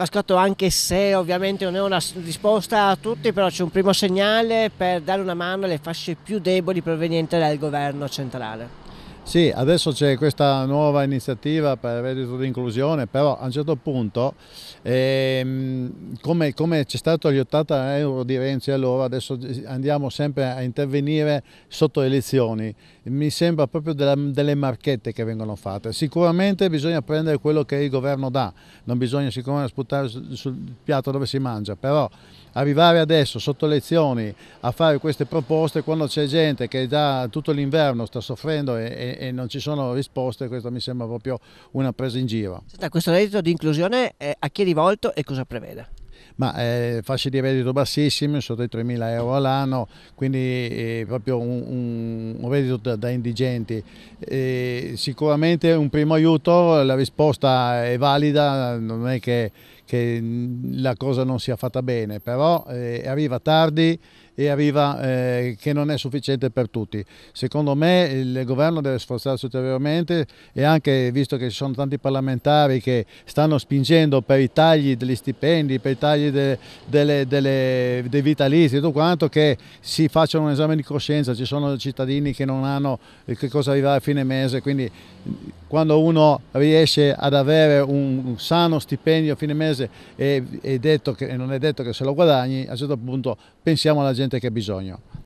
Vascotto anche se ovviamente non è una risposta a tutti però c'è un primo segnale per dare una mano alle fasce più deboli provenienti dal governo centrale. Sì, adesso c'è questa nuova iniziativa per il reddito di inclusione, però a un certo punto, ehm, come, come c'è stato gli 80 euro di Renzi allora, adesso andiamo sempre a intervenire sotto elezioni. Mi sembra proprio della, delle marchette che vengono fatte. Sicuramente bisogna prendere quello che il governo dà, non bisogna sicuramente sputare sul, sul piatto dove si mangia, però arrivare adesso sotto lezioni a fare queste proposte quando c'è gente che già tutto l'inverno sta soffrendo e, e, e, non ci sono risposte, questo mi sembra proprio una presa in giro. Senta, questo reddito di inclusione eh, a chi è rivolto e cosa prevede? ma eh, fasce di reddito bassissime, sotto i 3.000 euro all'anno, quindi eh, proprio un, un, reddito da, da indigenti. Eh, sicuramente un primo aiuto, la risposta è valida, non è che, che la cosa non sia fatta bene, però eh, arriva tardi e arriva eh, che non è sufficiente per tutti. Secondo me il governo deve sforzarsi ulteriormente e anche visto che ci sono tanti parlamentari che stanno spingendo per i tagli degli stipendi, per i tagli de, delle, delle, dei vitalizi e tutto quanto, che si facciano un esame di coscienza, ci sono cittadini che non hanno eh, che cosa arrivare a fine mese, quindi quando uno riesce ad avere un sano stipendio a fine mese è, è detto che, non è detto che se lo guadagni, a un certo punto pensiamo alla gente gente che ha bisogno.